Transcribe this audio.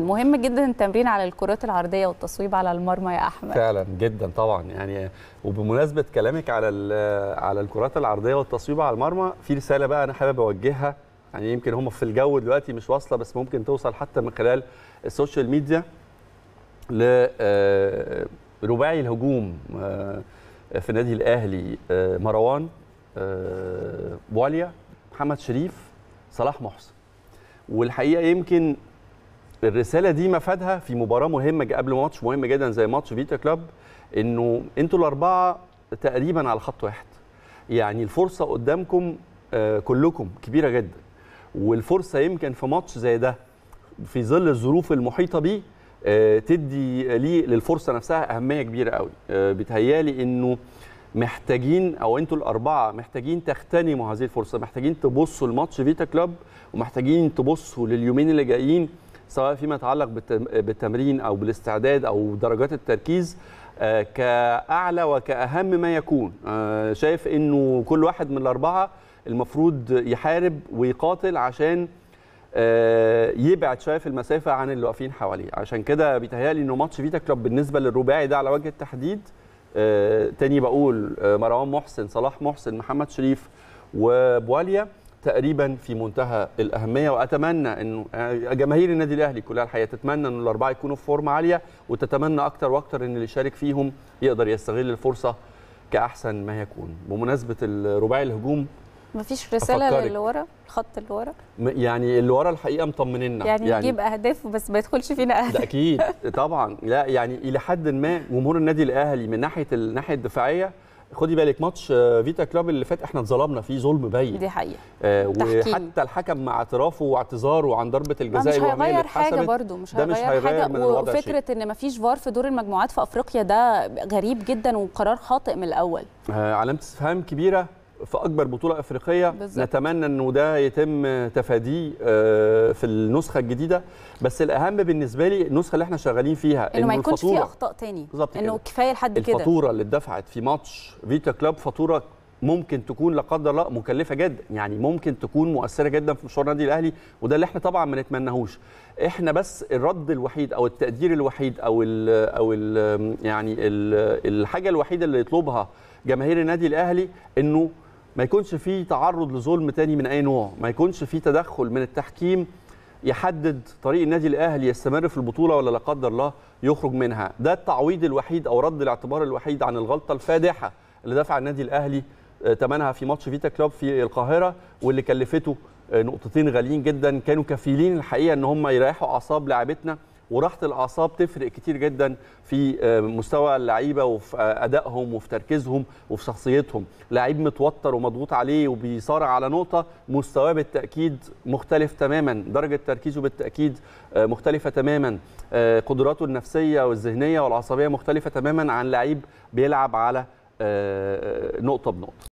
مهم جدا التمرين على الكرات العرضيه والتصويب على المرمى يا احمد فعلا جدا طبعا يعني وبمناسبه كلامك على على الكرات العرضيه والتصويب على المرمى في رساله بقى انا حابب اوجهها يعني يمكن هم في الجو دلوقتي مش واصله بس ممكن توصل حتى من خلال السوشيال ميديا لرباعي آه، الهجوم آه، في النادي الاهلي آه، مروان بواليا محمد شريف صلاح محسن والحقيقه يمكن الرساله دي مفادها في مباراه مهمه قبل ماتش مهم جدا زي ماتش فيتا كلوب انه انتوا الاربعه تقريبا على خط واحد يعني الفرصه قدامكم آه، كلكم كبيره جدا والفرصه يمكن في ماتش زي ده في ظل الظروف المحيطه بيه آه، تدي لي للفرصه نفسها اهميه كبيره قوي آه، بتهيالي انه محتاجين او انتوا الاربعه محتاجين تغتنموا هذه الفرصه محتاجين تبصوا لماتش فيتا كلوب ومحتاجين تبصوا لليومين اللي جايين سواء فيما يتعلق بالتمرين او بالاستعداد او درجات التركيز آه، كاعلى وكاهم ما يكون آه، شايف انه كل واحد من الاربعه المفروض يحارب ويقاتل عشان آه، يبعد شويه في المسافه عن اللي واقفين حواليه عشان كده بيتهيألي انه ماتش فيتا كلوب بالنسبه للرباعي ده على وجه التحديد تاني بقول مروان محسن صلاح محسن محمد شريف وبواليا تقريبا في منتهى الاهميه واتمنى انه جماهير النادي الاهلي كلها الحقيقه تتمنى ان الاربعه يكونوا في فورمه عاليه وتتمنى اكتر واكتر ان اللي شارك فيهم يقدر يستغل الفرصه كاحسن ما يكون بمناسبه الرباعي الهجوم مفيش رساله للي ورا الخط اللي ورا يعني اللي ورا الحقيقه مطمننا يعني, يعني نجيب اهداف بس ما يدخلش فينا اهداف ده اكيد طبعا لا يعني الى حد ما جمهور النادي الاهلي من ناحيه الناحيه الدفاعيه خدي بالك ماتش آه، فيتا كلاب اللي فات احنا اتظلمنا فيه ظلم باين دي حقيقه آه وحتى الحكم مع اعترافه واعتذاره عن ضربه آه، الجزاء مش هيغير حاجه برضه مش هيغير, مش هيغير حاجه من وفكره شيء. ان مفيش فار في دور المجموعات في افريقيا ده غريب جدا وقرار خاطئ من الاول آه علامه استفهام كبيره في اكبر بطوله افريقيه بالزبط. نتمنى انه ده يتم تفاديه آه، في النسخه الجديده بس الاهم بالنسبه لي النسخه اللي احنا شغالين فيها انه ما يكونش في اخطاء تاني بالظبط انه كفايه لحد كده الفاتوره اللي اتدفعت في ماتش فيتا كلاب فاتوره ممكن تكون لا قدر الله مكلفه جدا يعني ممكن تكون مؤثره جدا في مشوار النادي الاهلي وده اللي احنا طبعا ما نتمناهوش احنا بس الرد الوحيد او التقدير الوحيد او ال او ال يعني ال الحاجه الوحيده اللي يطلبها جماهير النادي الاهلي انه ما يكونش في تعرض لظلم تاني من اي نوع ما يكونش في تدخل من التحكيم يحدد طريق النادي الاهلي يستمر في البطوله ولا لا قدر الله يخرج منها ده التعويض الوحيد او رد الاعتبار الوحيد عن الغلطه الفادحه اللي دفع النادي الاهلي ثمنها آه، في ماتش فيتا كلوب في القاهره واللي كلفته آه، نقطتين غاليين جدا كانوا كفيلين الحقيقه ان هم يريحوا اعصاب لاعبتنا وراحه الاعصاب تفرق كتير جدا في آه، مستوى اللعيبه وفي آه، ادائهم وفي تركيزهم وفي شخصيتهم لعيب متوتر ومضغوط عليه وبيصارع على نقطه مستواه بالتاكيد مختلف تماما درجه تركيزه بالتاكيد آه، مختلفه تماما قدراته النفسيه والذهنيه والعصبيه مختلفه تماما عن لعيب بيلعب على نقطه بنقطه